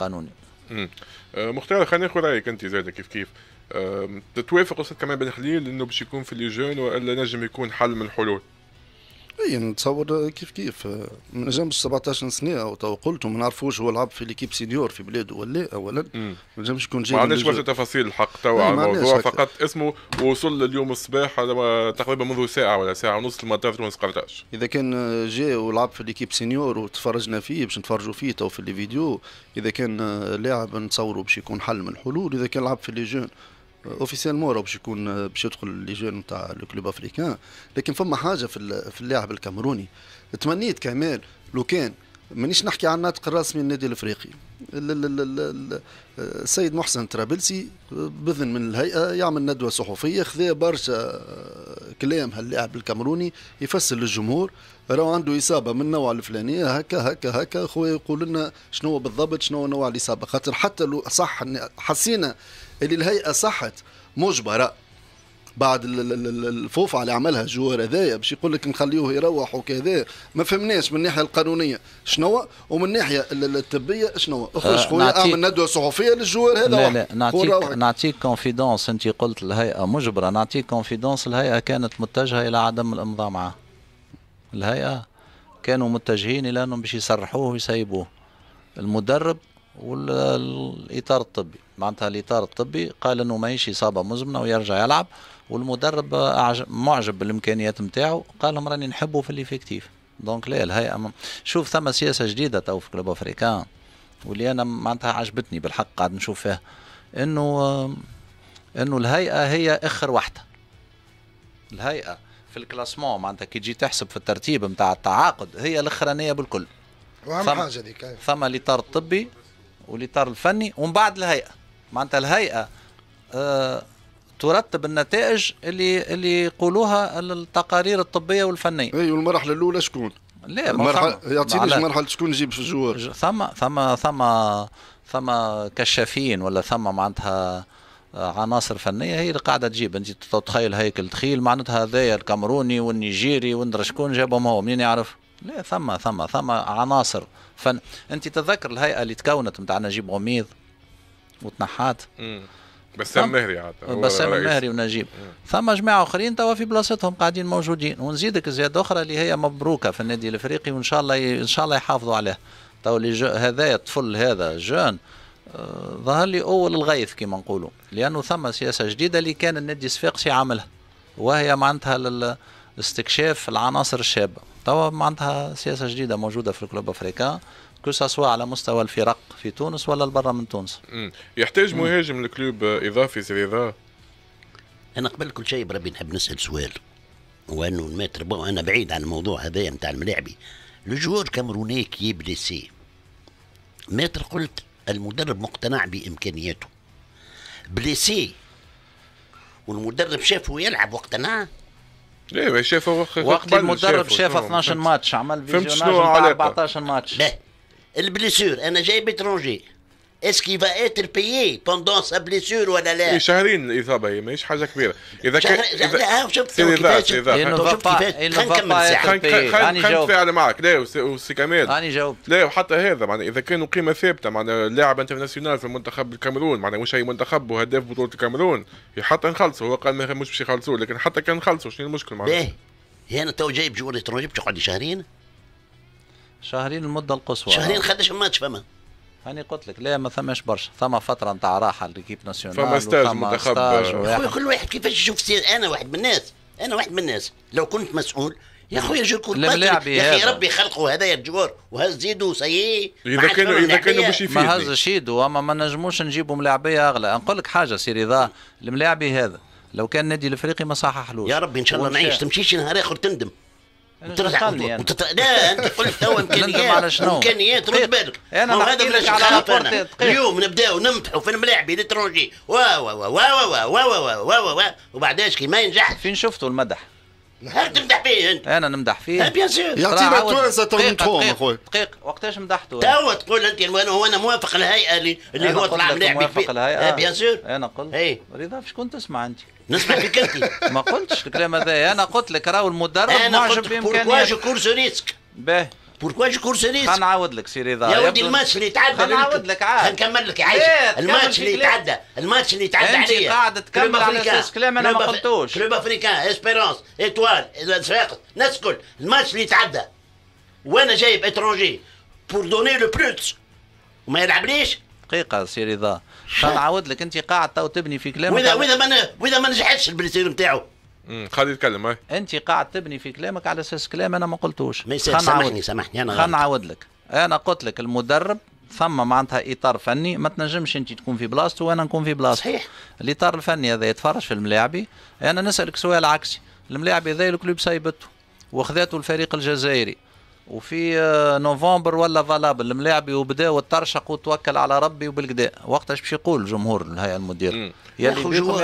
قانوني آه، مختار خلينا ناخذ رايك انت زاد كيف كيف آه، توافق قصه كمال بن خليل انه باش يكون في لي جون والا نجم يكون حل من الحلول اي نتصور كيف كيف ما نجمش 17 سنه او تو قلت وما نعرفوش هو لعب في ليكيب سينيور في بلاده ولا اولا ما نجمش يكون جاي ما عندناش برشا تفاصيل الحق تو إيه، على الموضوع فقط اسمه وصل اليوم الصباح تقريبا منذ ساعه ولا ساعه ونص المطار تونس قرطاج اذا كان جاء ولعب في ليكيب سينيور وتفرجنا فيه باش نتفرجوا فيه تو في لي فيديو اذا كان لاعب نتصوروا باش يكون حل من الحلول اذا كان لعب في لي جون اوفيسيلمون راه باش يكون باش يدخل لي جون نتاع لو كلوب افريكان لكن فما حاجه في في اللاعب الكاميروني تمنيت كمال لو كان مانيش نحكي عن الناطق الرسمي النادي الافريقي السيد محسن ترابلسي باذن من الهيئه يعمل ندوه صحفيه خذا برشا كلام هاللاعب الكاميروني يفسر للجمهور راهو عنده اصابه من النوع الفلاني هكا هكا هكا خويا يقول لنا شنو بالضبط شنو نوع الاصابه خاطر حتى لو صح حسينا اللي الهيئه صحت مجبره بعد الفوفة اللي عملها الجوار هذايا باش يقول لك نخليوه يروح وكذا ما فهمناش من الناحيه القانونيه شنو ومن الناحيه الطبيه شنو اخرج خويا اعمل ندوه صحفيه للجوار هذا لا لا نعطيك نعطيك كونفيدونس انت قلت الهيئه مجبره نعطيك كونفيدونس الهيئه كانت متجهه الى عدم الامضاء معه الهيئه كانوا متجهين الى انهم باش يسرحوه ويسيبوه المدرب والاطار الطبي معناتها الاطار الطبي قال انه ماهيش اصابه مزمنه ويرجع يلعب والمدرب معجب بالامكانيات نتاعو قال لهم راني نحبه في الافكتيف دونك لا الهيئه شوف ثم سياسه جديده تو في كلوب افريكان واللي انا معناتها عجبتني بالحق قاعد نشوف فيها انه انه الهيئه هي اخر واحده الهيئه في الكلاسمون معناتها كي تجي تحسب في الترتيب نتاع التعاقد هي الاخرانيه بالكل واهم حاجه ذيك ثم الاطار الطبي والاطار الفني ومن بعد الهيئه معناتها الهيئه آه، ترتب النتائج اللي اللي يقولوها التقارير الطبيه والفنيه. اي والمرحله الاولى شكون؟ لا مرحله يعطيني مرحله شكون يجيب في الجوار ثم ثم ثم ثم كشافين ولا ثم معناتها آه، عناصر فنيه هي اللي قاعده تجيب انت تتخيل هيكل دخيل معناتها هذايا الكامروني والنيجيري وندر شكون جابهم هو منين يعرف؟ لا ثم ثم ثم عناصر فن انت تتذكر الهيئه اللي تكونت نتاع نجيب غميض وتنحات بسام مهري عاد بسام المهري ونجيب ثم جماعه اخرين توا في بلاصتهم قاعدين موجودين ونزيدك زياده اخرى اللي هي مبروكه في النادي الافريقي وان شاء الله ي... ان شاء الله يحافظوا عليه تو هذايا الطفل هذا جون آه، ظهر لي اول الغيث كما نقولوا لانه ثم سياسه جديده اللي كان النادي الصفاقسي عاملها وهي معناتها لل... استكشاف العناصر الشابه توا عندها سياسه جديده موجوده في الكلوب افريكان كو سوا على مستوى الفرق في تونس ولا برا من تونس مم. يحتاج مهاجم الكلوب اضافي سيدي انا قبل كل شيء بربي نحب نسال سؤال وأنه الماتر انا بعيد عن الموضوع هذايا نتاع الملاعبي لو جوار كامروني كي بليسي ماتر قلت المدرب مقتنع بامكانياته بليسي والمدرب شافه يلعب واقتنع ايه شافوا وقت المدرب شاف 12 ماتش عمل فيزيوناج 14 ماتش لا البليسور انا جاي بترونجي اسكي va اتر بيي بوندون sa blessure ولا لا؟ إيه، شهرين الاصابه هي ماهيش حاجه كبيره اذا كان لا شفت كيفاش شفت كيفاش خلينا نكمل على معك لا وسي كمال راني جاوبت لا وحتى هذا معناها اذا كانوا قيمه ثابته معناها لاعب انترناسيونال في المنتخب الكاميرون معناها مش اي منتخب وهداف بطوله الكاميرون حتى نخلصوا هو قال مش باش يخلصوه لكن حتى كان نخلصوا شنو المشكل معناها؟ باهي انا تو جايب جور اترونجي بتقعد شهرين شهرين المده القصوى شهرين خدش ماتش فما هاني قلت لك لا ما ثماش برشا ثما فتره نتاع راحه ليكيب ناسيونال فما ستاج منتخب خويا كل واحد كيفاش يشوف سير انا واحد من الناس انا واحد من الناس لو كنت مسؤول يا خويا جركول يا اخي ربي خلقه هذا يا الجور وهز زيدو سي اذا كانوا اذا كانوا باش ما هز شيدو اما ما نجموش نجيبوا ملاعبيه اغلى نقول لك حاجه سي رضا الملاعبي هذا لو كان النادي الافريقي ما صححلوش يا ربي ان شاء الله نعيش تمشيش نهار اخر تندم وترجع وتت... لا انت قلت تو امكانيات امكانيات رد بالك انا هذا بلاش على انا اليوم نبداو نمدحوا في الملاعب الاترونجي وا وا وا وا وا وا وا وا وا وبعداش كي ما ينجح فين شفتوا المدح تمدح فيه انت انا نمدح فيه أه، بيان سور يعطينا تونس تونتهم اخويا دقيق وقتاش مدحته تو تقول انت هو يعني انا موافق الهيئه اللي اللي هو طلع ملاعب موافق الهيئه أه، بيان سور انا قلت اي رضا في شكون تسمع انت نسمع فيك انت ما قلتش الكلام هذا انا قلت لك راهو المدرب معجب بامكانيات انا قلت بوركواج كورس ريسك باهي بوركوا جو ريسك نعاود لك سيري ذا يا ودي الماتش اللي تعدى نعاود لك عاد نكمل لك عايش إيه، الماتش اللي تعدى الماتش اللي تعدى عليا انت قاعد تكمل على اساس كلام انا ما قلتوش كلوب افريكان اسبيرونس ايطوال صفاقس الناس الكل الماتش اللي تعدى وانا جايب اترونجي بور دوني لو بلوت وما يلعبليش دقيقه سي رضا نعاود لك انت قاعد تو تبني في كلامك واذا واذا ما واذا ما نجحتش البليسير نتاعو امم يتكلم انت قاعد تبني في كلامك على اساس كلام انا ما قلتوش سامحني سامحني انا نعاود لك انا قلت لك المدرب ثم معناتها اطار فني ما تنجمش انت تكون في بلاصته وانا نكون في بلاصته صحيح الاطار الفني هذا يتفرج في الملاعبي انا نسالك سؤال عكسي الملاعب هذا الكلوب سايبته وخذاته الفريق الجزائري وفي آه، نوفمبر ولا فالابل الملاعب وبداو الترشق وتوكل على ربي وبالكدا وقتاش باش يقول الجمهور الهيئه المديره يلي بيكم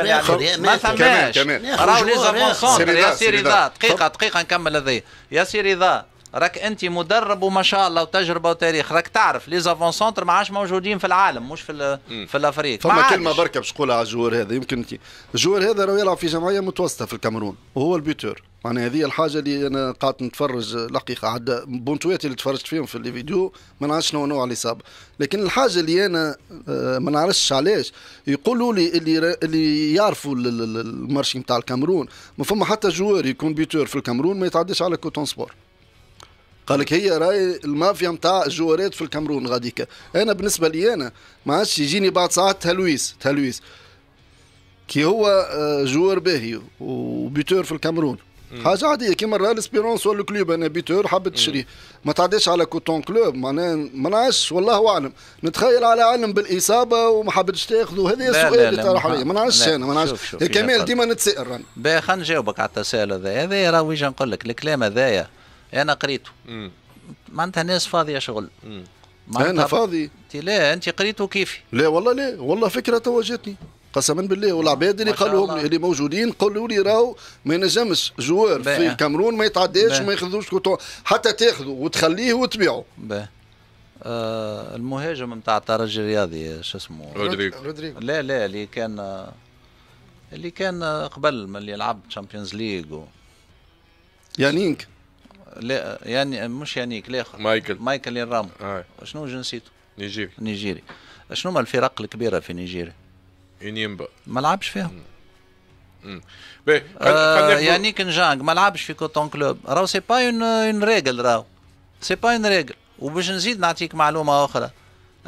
ما فماش راهو لي زافونسون يا سيري دقيقه دقيقه نكمل هذايا يا سيري راك انت مدرب وما شاء الله وتجربه وتاريخ راك تعرف لي زافون سونتر ما عادش موجودين في العالم مش في في الافريق فما كلمه بركه باش نقولها على الجوار هذا يمكن انت الجوار هذا راه يلعب في جمعيه متوسطه في الكاميرون وهو البيتور معناها هذه الحاجه اللي انا قعدت نتفرج الحقيقه عاد بونتوياتي اللي تفرجت فيهم في الفيديو ما نعرفش شنو نوع اللي صاب لكن الحاجه اللي انا آه، ما نعرفش علاش يقولوا لي اللي اللي يعرفوا المارشي نتاع الكاميرون ما فما حتى جوار يكون بيتور في الكاميرون ما يتعداش على كوتون سبور قال لك هي راي المافيا نتاع الجوارات في الكامرون غاديك انا بالنسبه لي انا ما عادش يجيني بعد ساعات تهلويس تهلويس كي هو آه، جوار باهي وبيتور في الكامرون حاجه عاديه كيما الريال اسبيرونس ولا الكلوب انا بيتور حابه تشري ما تعديش على كوتون كلوب معناها ما نعرفش والله اعلم نتخيل على علم بالاصابه وما حبتش تاخذه هذا السؤال اللي طرح عليا ما نعرفش انا ما نعرفش كمال ديما نتسائل باهي خلينا نجاوبك على التساؤل هذا هذا ويجي نقول لك الكلام هذايا انا قريته معناتها ناس فاضيه شغل انا فاضي انت لا انت قريته كيفي لا والله لا والله فكره تواجتني قسما بالله والعباد اللي قالوا اللي موجودين قالوا لي راهو ما ينجمش جوار في الكاميرون ما يتعداش وما ياخذوش كوتون حتى تاخذه وتخليه وتبيعه آه المهاجم نتاع الترجي الرياضي شو اسمه رودريغو لا لا اللي كان اللي كان قبل من اللي لعب تشامبيونز ليغ و... يانينك لا يعني مش يانيك الاخر مايكل مايكل يرامو آه. شنو جنسيته؟ نيجيري نيجيري شنو هما الفرق الكبيره في نيجيريا؟ انيمبا ما لعبش فيهم امم آه يعني كنجانج ما لعبش في كوتون كلوب راهو سي با اون اون ريغل راهو سي با اون ريغل وباش نزيد نعطيك معلومه اخرى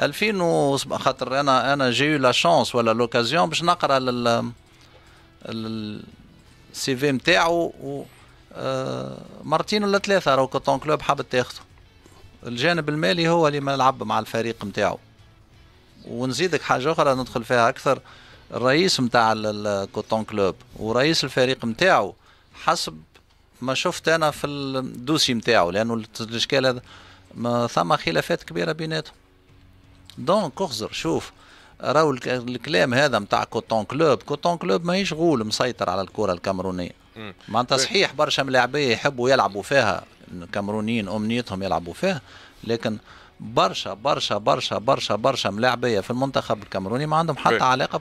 2000 خاطر انا انا جي لا شونس ولا لوكازيون باش نقرا لل السي في نتاعو آه، مرتين ولا ثلاثه راهو كوتون كلوب حاب تاخذه الجانب المالي هو اللي ما لعب مع الفريق نتاعو ونزيدك حاجه اخرى ندخل فيها اكثر الرئيس نتاع الكوتون كلوب ورئيس الفريق نتاعو حسب ما شفت انا في الدوسي نتاعو لانه الاشكال هذا ما ثم خلافات كبيره بيناتهم دونك اخزر شوف راهو الكلام هذا نتاع كوتون كلوب كوتون كلوب ماهيش غول مسيطر على الكره الكامرونيه معناتها صحيح برشا ملاعبيه يحبوا يلعبوا فيها الكاميرونيين امنيتهم يلعبوا فيها لكن برشا برشا برشا برشا برشا ملاعبيه في المنتخب الكاميروني ما عندهم حتى علاقه